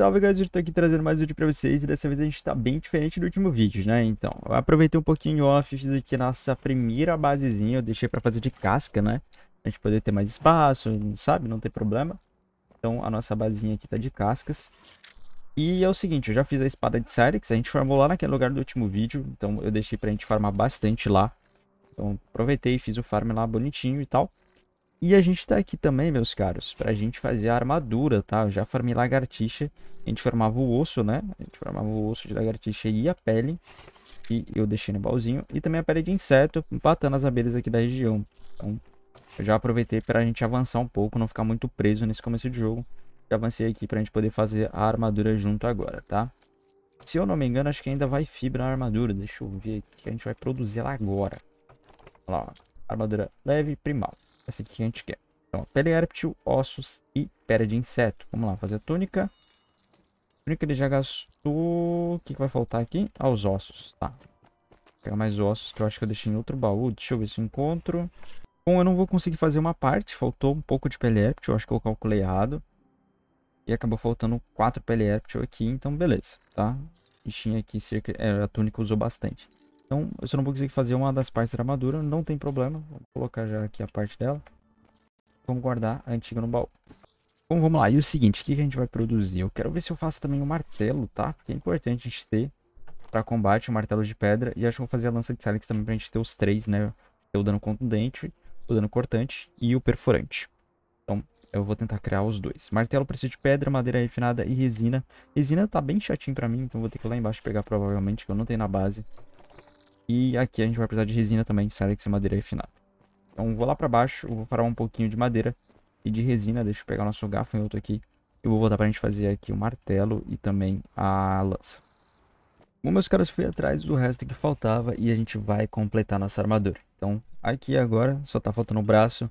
Salve guys, Eu tô aqui trazendo mais um vídeo pra vocês e dessa vez a gente tá bem diferente do último vídeo, né? Então, eu aproveitei um pouquinho off, fiz aqui nossa primeira basezinha, eu deixei pra fazer de casca, né? A gente poder ter mais espaço, sabe? Não tem problema. Então a nossa basezinha aqui tá de cascas. E é o seguinte, eu já fiz a espada de Cyrix, a gente farmou lá naquele lugar do último vídeo, então eu deixei pra gente farmar bastante lá. Então aproveitei, fiz o farm lá bonitinho e tal. E a gente tá aqui também, meus caros, pra gente fazer a armadura, tá? Eu já farmi lagartixa, a gente formava o osso, né? A gente formava o osso de lagartixa e a pele, e eu deixei no baúzinho, e também a pele de inseto, empatando as abelhas aqui da região. Então, eu já aproveitei pra gente avançar um pouco, não ficar muito preso nesse começo de jogo. Já avancei aqui pra gente poder fazer a armadura junto agora, tá? Se eu não me engano, acho que ainda vai fibra na armadura. Deixa eu ver o que a gente vai produzir ela agora. Olha lá, ó. armadura leve primal. Esse aqui que a gente quer. Então, pele réptil, ossos e pele de inseto. Vamos lá, fazer a túnica. A túnica ele já gastou... O que, que vai faltar aqui? Ah, os ossos. Tá. Vou pegar mais ossos, que eu acho que eu deixei em outro baú. Deixa eu ver se eu encontro. Bom, eu não vou conseguir fazer uma parte. Faltou um pouco de pele réptil. Eu acho que eu calculei errado. E acabou faltando quatro pele réptil aqui. Então, beleza, tá? Bichinho aqui, cerca... É, a túnica usou bastante. Então, eu só não vou conseguir fazer uma das partes da armadura, não tem problema. Vou colocar já aqui a parte dela. Vamos guardar a antiga no baú. Bom, vamos lá. E o seguinte, o que, a gente vai produzir? Eu quero ver se eu faço também o um martelo, tá? Porque é importante a gente ter para combate, o um martelo de pedra. E acho que vou fazer a lança de Silex também pra gente ter os três, né? Ter o dano contundente, o dano cortante e o perfurante. Então, eu vou tentar criar os dois. Martelo precisa de pedra, madeira refinada e resina. Resina tá bem chatinho pra mim, então vou ter que ir lá embaixo pegar provavelmente, que eu não tenho na base. E aqui a gente vai precisar de resina também, que e madeira é refinada. Então vou lá pra baixo, vou farar um pouquinho de madeira e de resina. Deixa eu pegar o nosso gafanhoto aqui. Eu vou voltar pra gente fazer aqui o martelo e também a lança. Bom, meus caras, fui atrás do resto que faltava e a gente vai completar nossa armadura. Então, aqui agora, só tá faltando o braço.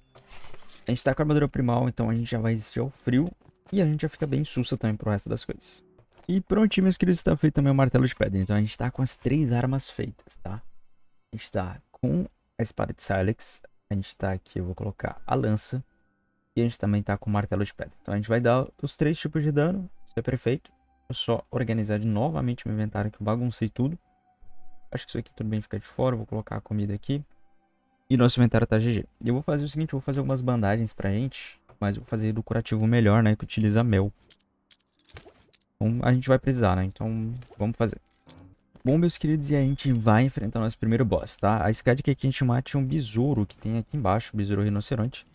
A gente tá com a armadura primal, então a gente já vai resistir ao frio. E a gente já fica bem sussa também pro resto das coisas. E prontinho, meus queridos, está feito também é o martelo de pedra. Então a gente está com as três armas feitas, tá? A gente está com a espada de Silex. A gente está aqui, eu vou colocar a lança. E a gente também está com o martelo de pedra. Então a gente vai dar os três tipos de dano. Isso é perfeito. Eu só organizar novamente o meu inventário que eu baguncei tudo. Acho que isso aqui tudo bem fica de fora. vou colocar a comida aqui. E nosso inventário tá GG. E eu vou fazer o seguinte, eu vou fazer algumas bandagens pra gente. Mas eu vou fazer do curativo melhor, né? Que utiliza mel. Então, a gente vai precisar, né? Então, vamos fazer. Bom, meus queridos, e a gente vai enfrentar o nosso primeiro boss, tá? A escada que a gente mate um besouro que tem aqui embaixo, besouro rinoceronte.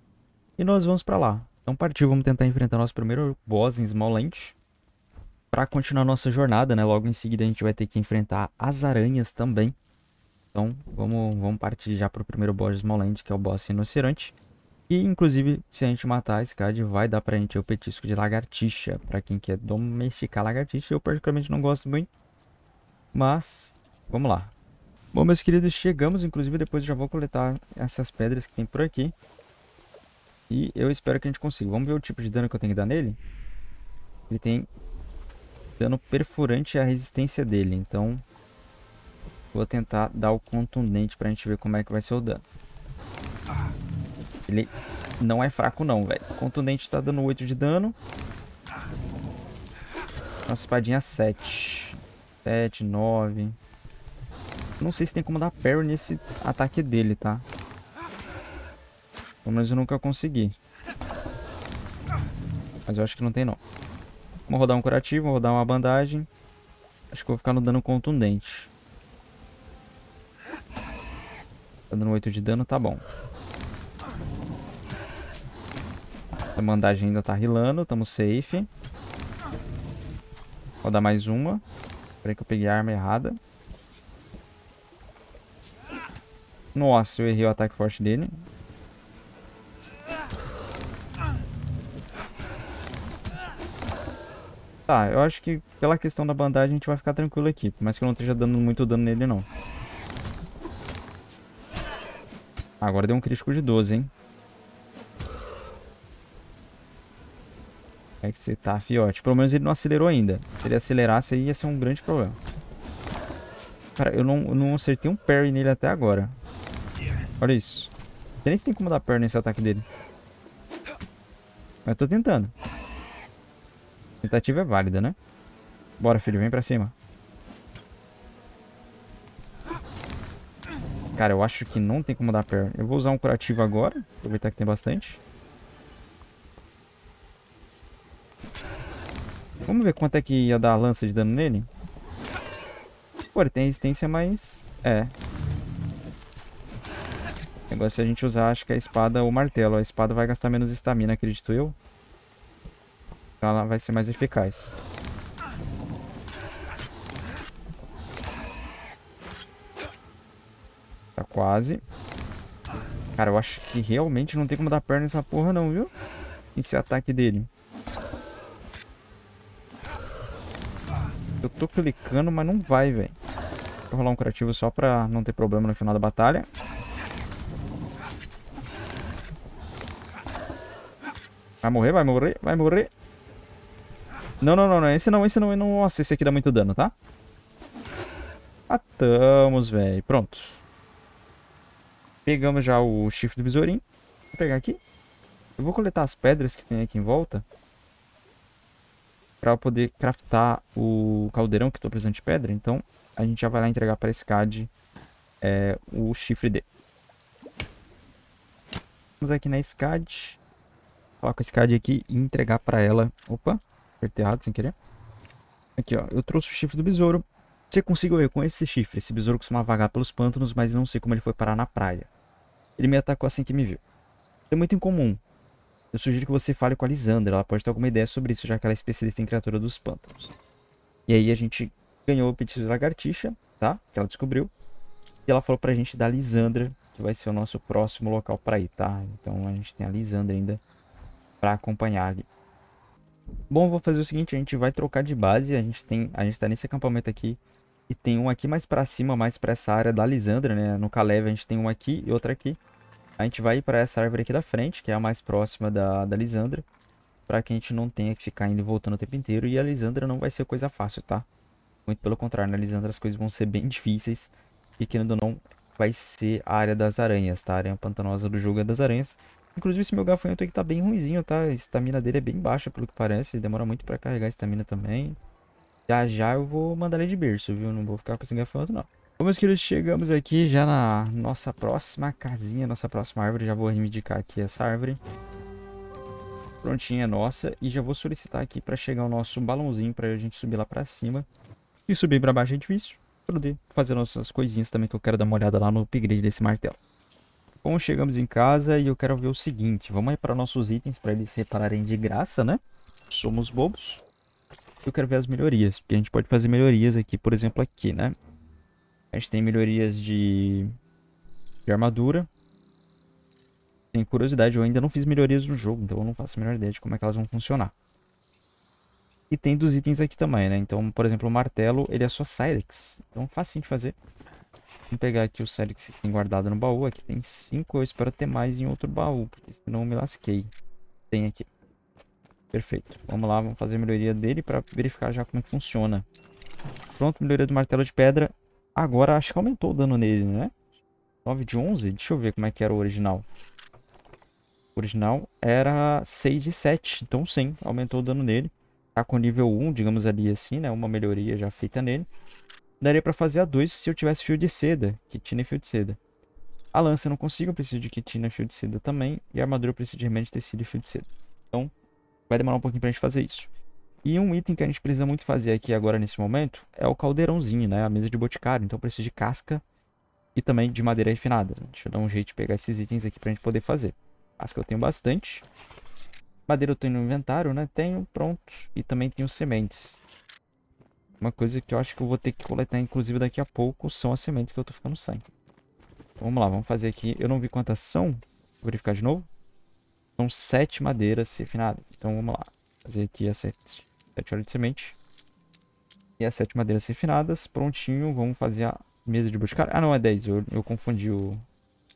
E nós vamos pra lá. Então partiu, vamos tentar enfrentar o nosso primeiro boss em Smallland. Pra continuar nossa jornada, né? Logo em seguida a gente vai ter que enfrentar as aranhas também. Então, vamos, vamos partir já pro primeiro boss de Smallland, que é o boss rinoceronte. E inclusive, se a gente matar esse card, vai dar pra gente o petisco de lagartixa. Pra quem quer domesticar lagartixa, eu particularmente não gosto muito. Mas, vamos lá. Bom, meus queridos, chegamos. Inclusive, depois já vou coletar essas pedras que tem por aqui. E eu espero que a gente consiga. Vamos ver o tipo de dano que eu tenho que dar nele? Ele tem dano perfurante e a resistência dele. Então, vou tentar dar o contundente pra gente ver como é que vai ser o dano. Ah ele não é fraco não, velho. Contundente tá dando 8 de dano. Nossa espadinha 7. 7, 9. Não sei se tem como dar parry nesse ataque dele, tá? Pelo menos eu nunca consegui. Mas eu acho que não tem, não. Vamos rodar um curativo, vou rodar uma bandagem. Acho que vou ficar no dano contundente. Tá dando 8 de dano, tá bom. Essa bandagem ainda tá rilando, tamo safe. Vou dar mais uma. Peraí que eu peguei a arma errada. Nossa, eu errei o ataque forte dele. Tá, eu acho que pela questão da bandagem a gente vai ficar tranquilo aqui. Por mais que eu não esteja dando muito dano nele, não. Agora deu um crítico de 12, hein? Como é que você tá, fiote? Pelo menos ele não acelerou ainda. Se ele acelerasse, aí ia ser um grande problema. Cara, eu não, eu não acertei um parry nele até agora. Olha isso. Nem se tem como dar parry nesse ataque dele. Mas eu tô tentando. A tentativa é válida, né? Bora, filho. Vem pra cima. Cara, eu acho que não tem como dar perna. Eu vou usar um curativo agora. Aproveitar que tem bastante. Vamos ver quanto é que ia dar a lança de dano nele. Pô, ele tem resistência, mas... É. Negócio se é a gente usar, acho que a espada ou o martelo. A espada vai gastar menos estamina, acredito eu. Então ela vai ser mais eficaz. Tá quase. Cara, eu acho que realmente não tem como dar perna nessa porra não, viu? Esse ataque dele. Eu tô clicando, mas não vai, velho. Vou rolar um curativo só pra não ter problema no final da batalha. Vai morrer, vai morrer, vai morrer. Não, não, não, não. Esse não, esse não, Nossa, esse aqui dá muito dano, tá? Matamos, velho. Pronto. Pegamos já o chifre do besourinho. Vou pegar aqui. Eu vou coletar as pedras que tem aqui em volta para poder craftar o caldeirão, que estou precisando de pedra. Então, a gente já vai lá entregar para esse CAD é, eh, o chifre dele. Vamos aqui na SCAD. Falar com a SCAD aqui e entregar para ela. Opa, apertei errado sem querer. Aqui, ó. Eu trouxe o chifre do besouro. Você conseguiu ver com esse chifre. Esse besouro costuma vagar pelos pântanos, mas não sei como ele foi parar na praia. Ele me atacou assim que me viu. É muito incomum. Eu sugiro que você fale com a Lisandra, ela pode ter alguma ideia sobre isso, já que ela é especialista em criatura dos pântanos. E aí a gente ganhou o petiço da lagartixa, tá? Que ela descobriu. E ela falou pra gente da Lisandra, que vai ser o nosso próximo local pra ir, tá? Então a gente tem a Lisandra ainda pra acompanhar ali. Bom, vou fazer o seguinte, a gente vai trocar de base, a gente tem, a gente tá nesse acampamento aqui e tem um aqui mais pra cima, mais pra essa área da Lisandra, né? No Caleb a gente tem um aqui e outro aqui. A gente vai para essa árvore aqui da frente, que é a mais próxima da, da Lisandra. Para que a gente não tenha que ficar indo e voltando o tempo inteiro. E a Lisandra não vai ser coisa fácil, tá? Muito pelo contrário, na né? Lisandra as coisas vão ser bem difíceis. E que não, vai ser a área das aranhas, tá? A área pantanosa do jogo é das aranhas. Inclusive esse meu gafanhoto aqui tá bem ruimzinho, tá? A estamina dele é bem baixa, pelo que parece. Demora muito pra carregar a estamina também. Já já eu vou mandar ele de berço, viu? Não vou ficar com esse gafanhoto, não. Bom, meus queridos, chegamos aqui já na nossa próxima casinha, nossa próxima árvore. Já vou reivindicar aqui essa árvore. Prontinha nossa. E já vou solicitar aqui para chegar o nosso balãozinho para a gente subir lá para cima. E subir para baixo é difícil. Pra poder fazer nossas coisinhas também, que eu quero dar uma olhada lá no upgrade desse martelo. Bom, chegamos em casa e eu quero ver o seguinte. Vamos aí para nossos itens para eles repararem de graça, né? Somos bobos. Eu quero ver as melhorias, porque a gente pode fazer melhorias aqui, por exemplo, aqui, né? A gente tem melhorias de, de armadura. Tem curiosidade, eu ainda não fiz melhorias no jogo, então eu não faço a menor ideia de como é que elas vão funcionar. E tem dos itens aqui também, né? Então, por exemplo, o martelo, ele é só Silex. Então, facinho de fazer. Vamos pegar aqui o Silex que tem guardado no baú. Aqui tem cinco eu espero ter mais em outro baú, porque senão eu me lasquei. Tem aqui. Perfeito. Vamos lá, vamos fazer a melhoria dele para verificar já como é que funciona. Pronto, melhoria do martelo de pedra. Agora acho que aumentou o dano nele, né? 9 de 11? Deixa eu ver como é que era o original. O original era 6 de 7. Então sim, aumentou o dano nele. Tá com nível 1, digamos ali assim, né? Uma melhoria já feita nele. Daria pra fazer a 2 se eu tivesse fio de seda. Quitina e fio de seda. A lança eu não consigo, eu preciso de quitina e fio de seda também. E a armadura eu preciso de remédio, tecido e fio de seda. Então vai demorar um pouquinho pra gente fazer isso. E um item que a gente precisa muito fazer aqui agora nesse momento é o caldeirãozinho, né? A mesa de boticário. Então eu preciso de casca e também de madeira refinada. Deixa eu dar um jeito de pegar esses itens aqui pra gente poder fazer. Casca eu tenho bastante. Madeira eu tenho no inventário, né? Tenho, pronto. E também tenho sementes. Uma coisa que eu acho que eu vou ter que coletar, inclusive, daqui a pouco, são as sementes que eu tô ficando sem. Então, vamos lá, vamos fazer aqui. Eu não vi quantas são. Vou verificar de novo. São sete madeiras refinadas. Então, vamos lá. Fazer aqui as sete Sete é horas de semente. E as sete madeiras refinadas. Prontinho. Vamos fazer a mesa de boticário. Ah, não, é 10. Eu, eu confundi o...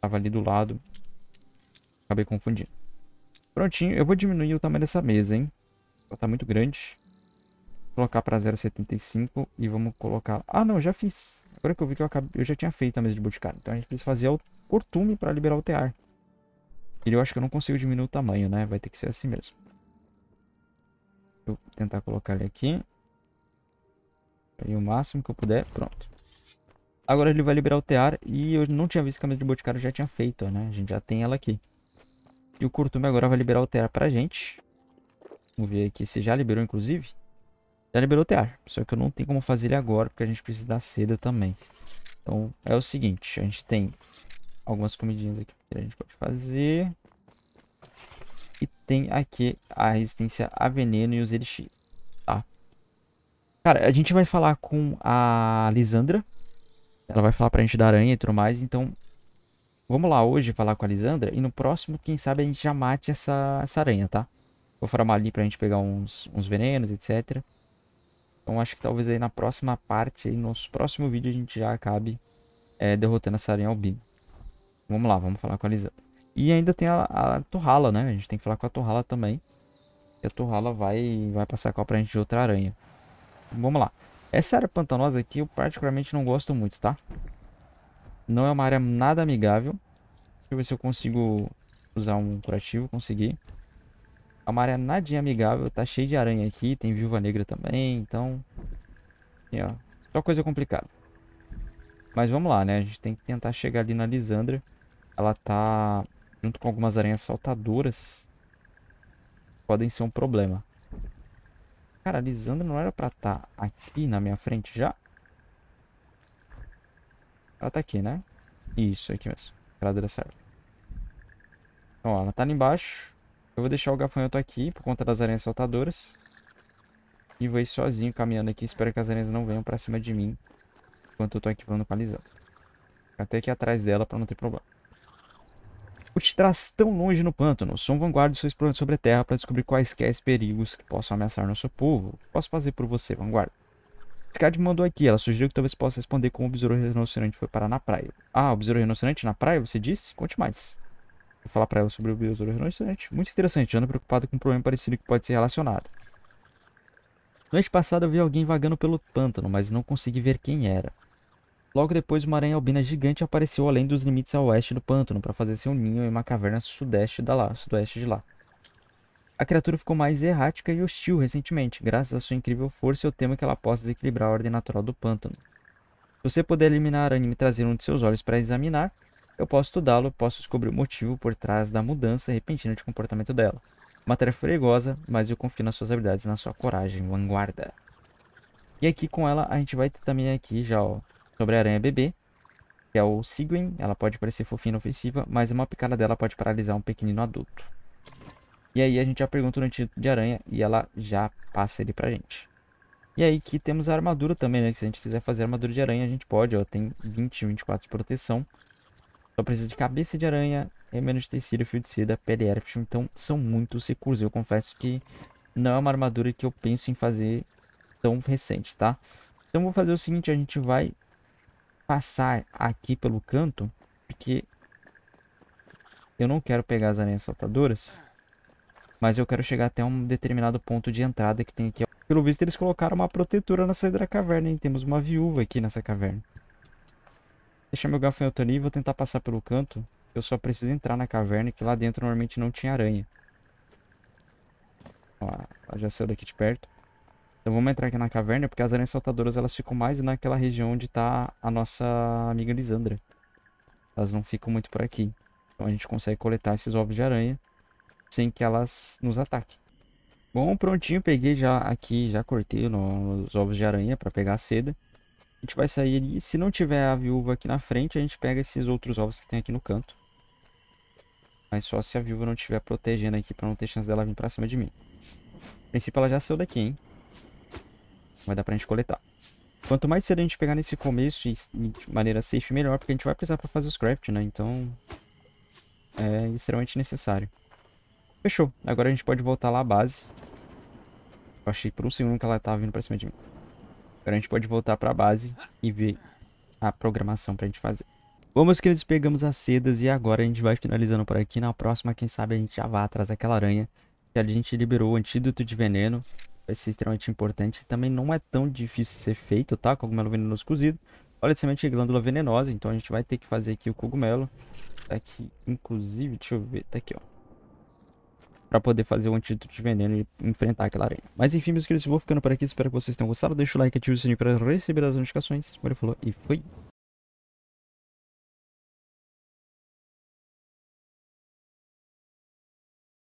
Tava ali do lado. Acabei confundindo. Prontinho. Eu vou diminuir o tamanho dessa mesa, hein? Ela tá muito grande. Vou colocar pra 0,75 e vamos colocar... Ah, não, já fiz. Agora que eu vi que eu, acabei... eu já tinha feito a mesa de boticário. Então a gente precisa fazer o cortume pra liberar o tear. E eu acho que eu não consigo diminuir o tamanho, né? Vai ter que ser assim mesmo eu tentar colocar ele aqui. Aí o máximo que eu puder. Pronto. Agora ele vai liberar o tear. E eu não tinha visto que a mesa de boticário já tinha feito, né? A gente já tem ela aqui. E o Curtume agora vai liberar o tear pra gente. Vamos ver aqui se já liberou, inclusive. Já liberou o tear. Só que eu não tenho como fazer ele agora, porque a gente precisa da seda também. Então, é o seguinte. A gente tem algumas comidinhas aqui que a gente pode fazer tem aqui a resistência a veneno e os elixir, tá? Cara, a gente vai falar com a Lisandra. Ela vai falar pra gente da aranha e tudo mais, então... Vamos lá hoje falar com a Lisandra e no próximo, quem sabe, a gente já mate essa, essa aranha, tá? Vou formar ali pra gente pegar uns, uns venenos, etc. Então acho que talvez aí na próxima parte, aí, no nosso próximo vídeo, a gente já acabe é, derrotando essa aranha albino. Vamos lá, vamos falar com a Lisandra. E ainda tem a, a Torrala, né? A gente tem que falar com a Torrala também. E a Torrala vai, vai passar a copa pra gente de outra aranha. Vamos lá. Essa área pantanosa aqui eu particularmente não gosto muito, tá? Não é uma área nada amigável. Deixa eu ver se eu consigo usar um curativo. Consegui. É uma área nadinha amigável. Tá cheio de aranha aqui. Tem viúva negra também. Então... E, ó. Só coisa complicada. Mas vamos lá, né? A gente tem que tentar chegar ali na Lisandra. Ela tá junto com algumas aranhas saltadoras, podem ser um problema. Cara, a Lisandra não era pra estar tá aqui na minha frente já? Ela tá aqui, né? Isso, aqui mesmo. Cadeira serve. Então, ó, ela tá ali embaixo. Eu vou deixar o gafanhoto aqui por conta das aranhas saltadoras. E vou ir sozinho caminhando aqui. Espero que as aranhas não venham pra cima de mim. Enquanto eu tô aqui falando com a Lisandra. Até aqui atrás dela pra não ter problema o te traz tão longe no pântano? Som vanguarda foi sua explorando sobre a terra para descobrir quaisquer perigos que possam ameaçar nosso povo. O que posso fazer por você, vanguarda? Skad mandou aqui, ela sugeriu que talvez possa responder como o besouro rinoceronte foi parar na praia. Ah, o besouro rinoceronte na praia, você disse? Conte mais. Vou falar para ela sobre o besouro rinoceronte. Muito interessante, ando preocupado com um problema parecido que pode ser relacionado. Noite passada eu vi alguém vagando pelo pântano, mas não consegui ver quem era. Logo depois, uma aranha albina gigante apareceu além dos limites a oeste do pântano para fazer seu ninho em uma caverna sudeste da lá, sudoeste de lá. A criatura ficou mais errática e hostil recentemente. Graças à sua incrível força, e o tema que ela possa desequilibrar a ordem natural do pântano. Se você puder eliminar a aranha e me trazer um de seus olhos para examinar, eu posso estudá-lo, posso descobrir o motivo por trás da mudança repentina de comportamento dela. Uma tarefa perigosa, mas eu confio nas suas habilidades e na sua coragem vanguarda. E aqui com ela, a gente vai ter também aqui já, ó, sobre a aranha bebê, que é o siguin Ela pode parecer fofinha e ofensiva, mas uma picada dela pode paralisar um pequenino adulto. E aí a gente já pergunta o antídoto de aranha e ela já passa ele pra gente. E aí que temos a armadura também, né? Que se a gente quiser fazer armadura de aranha, a gente pode. Ó, tem 20, 24 de proteção. Só precisa de cabeça de aranha, remédio é de tecido, fio de seda, pele érptil. Então, são muitos recursos. Eu confesso que não é uma armadura que eu penso em fazer tão recente, tá? Então, vou fazer o seguinte. A gente vai passar aqui pelo canto, porque eu não quero pegar as aranhas saltadoras, mas eu quero chegar até um determinado ponto de entrada que tem aqui. Pelo visto, eles colocaram uma protetora na saída da caverna, hein? Temos uma viúva aqui nessa caverna. Deixa meu gafanhoto ali e vou tentar passar pelo canto. Eu só preciso entrar na caverna, que lá dentro normalmente não tinha aranha. Ó, ela já saiu daqui de perto. Então vamos entrar aqui na caverna, porque as aranhas saltadoras elas ficam mais naquela região onde está a nossa amiga Lisandra. Elas não ficam muito por aqui. Então a gente consegue coletar esses ovos de aranha sem que elas nos ataquem. Bom, prontinho, peguei já aqui, já cortei os ovos de aranha para pegar a seda. A gente vai sair ali, se não tiver a viúva aqui na frente, a gente pega esses outros ovos que tem aqui no canto. Mas só se a viúva não estiver protegendo aqui para não ter chance dela vir para cima de mim. A princípio ela já saiu daqui, hein? Vai dar pra gente coletar. Quanto mais cedo a gente pegar nesse começo e de maneira safe, melhor, porque a gente vai precisar pra fazer os craft, né? Então, é extremamente necessário. Fechou. Agora a gente pode voltar lá à base. Eu achei por um segundo que ela tava vindo pra cima de mim. Agora a gente pode voltar pra base e ver a programação pra gente fazer. Vamos que eles pegamos as sedas e agora a gente vai finalizando por aqui. Na próxima, quem sabe, a gente já vai atrás daquela aranha. Que a gente liberou o antídoto de veneno vai ser extremamente importante. Também não é tão difícil ser feito, tá? Cogumelo venenoso cozido. Olha, de semente e glândula venenosa. Então a gente vai ter que fazer aqui o cogumelo. Tá aqui, inclusive, deixa eu ver, tá aqui, ó. Pra poder fazer o antídoto de veneno e enfrentar aquela aranha. Mas enfim, meus queridos, vou ficando por aqui. Espero que vocês tenham gostado. Deixa o like, ative o sininho pra receber as notificações. Valeu, falou e fui!